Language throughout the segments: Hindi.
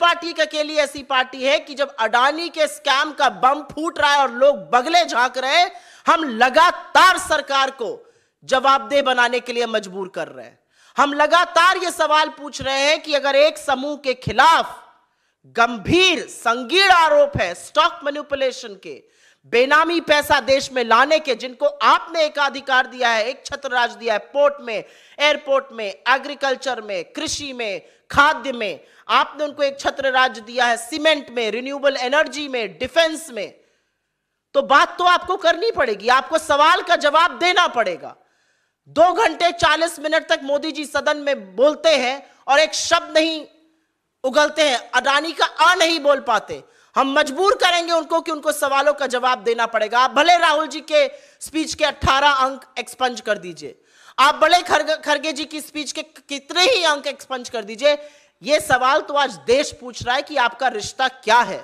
पार्टी के, अकेली ऐसी पार्टी है कि जब अडानी के स्कैम का बम फूट रहा है और लोग बगले झांक रहे हैं हम लगातार सरकार को जवाबदेह बनाने के लिए मजबूर कर रहे हैं हम लगातार ये सवाल पूछ रहे हैं कि अगर एक समूह के खिलाफ गंभीर संगीण आरोप है स्टॉक मैनिपुलेशन के बेनामी पैसा देश में लाने के जिनको आपने एक अधिकार दिया है एक छत्र राज दिया है पोर्ट में एयरपोर्ट में एग्रीकल्चर में कृषि में खाद्य में आपने उनको एक छत्र राज दिया है सीमेंट में रिन्यूएबल एनर्जी में डिफेंस में तो बात तो आपको करनी पड़ेगी आपको सवाल का जवाब देना पड़ेगा दो घंटे चालीस मिनट तक मोदी जी सदन में बोलते हैं और एक शब्द नहीं उगलते हैं अडानी का आ नहीं बोल पाते हम मजबूर करेंगे उनको कि उनको सवालों का जवाब देना पड़ेगा आप भले राहुल जी के स्पीच के 18 अंक एक्सपंज कर दीजिए आप भले खरग खरगे जी की स्पीच के कितने ही अंक एक्सपंज कर दीजिए यह सवाल तो आज देश पूछ रहा है कि आपका रिश्ता क्या है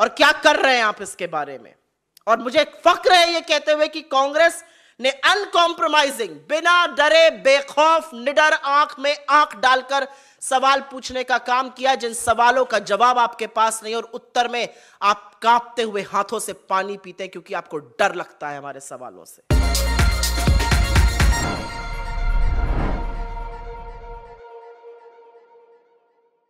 और क्या कर रहे हैं आप इसके बारे में और मुझे फक्र है यह कहते हुए कि कांग्रेस ने अनकॉम्प्रोमाइजिंग बिना डरे बेखौफ निडर आंख में आंख डालकर सवाल पूछने का काम किया जिन सवालों का जवाब आपके पास नहीं और उत्तर में आप कांपते हुए हाथों से पानी पीते क्योंकि आपको डर लगता है हमारे सवालों से